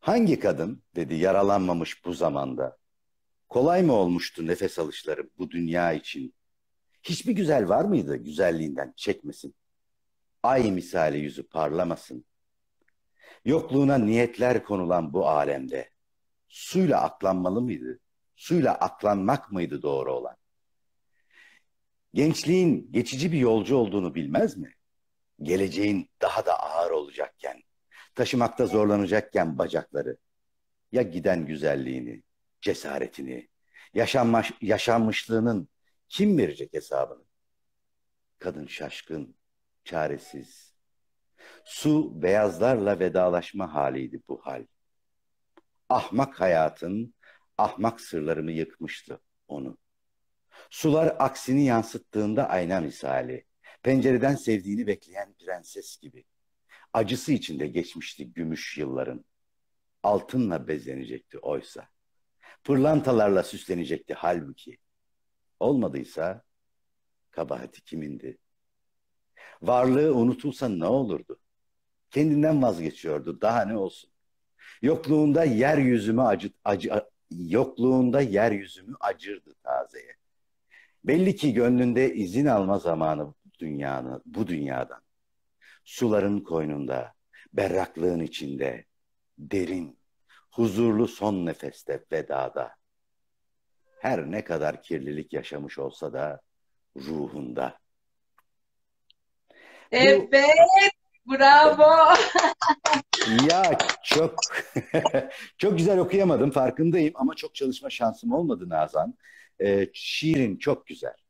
Hangi kadın dedi yaralanmamış bu zamanda. Kolay mı olmuştu nefes alışları bu dünya için? Hiçbir güzel var mıydı güzelliğinden çekmesin? Ay misali yüzü parlamasın. Yokluğuna niyetler konulan bu alemde suyla aklanmalı mıydı? Suyla aklanmak mıydı doğru olan? Gençliğin geçici bir yolcu olduğunu bilmez mi? Geleceğin daha da ağır olacakken Taşımakta zorlanacakken bacakları. Ya giden güzelliğini, cesaretini, yaşanmış, yaşanmışlığının kim verecek hesabını? Kadın şaşkın, çaresiz. Su beyazlarla vedalaşma haliydi bu hal. Ahmak hayatın, ahmak sırlarımı yıkmıştı onu. Sular aksini yansıttığında ayna misali, pencereden sevdiğini bekleyen prenses gibi.'' Acısı içinde geçmişti gümüş yılların. Altınla bezlenecekti oysa. Pırlantalarla süslenecekti halbuki. Olmadıysa kabahati kimindi? Varlığı unutulsa ne olurdu? Kendinden vazgeçiyordu. Daha ne olsun? Yokluğunda yeryüzümü acı, acı yokluğunda yeryüzümü acırdı tazeye. Belli ki gönlünde izin alma zamanı dünyanın, bu dünyadan. Suların koynunda, berraklığın içinde, derin, huzurlu son nefeste vedada. Her ne kadar kirlilik yaşamış olsa da ruhunda. Evet, Bu... bravo. ya çok çok güzel okuyamadım farkındayım ama çok çalışma şansım olmadı Nazan. Ee, şiirin çok güzel.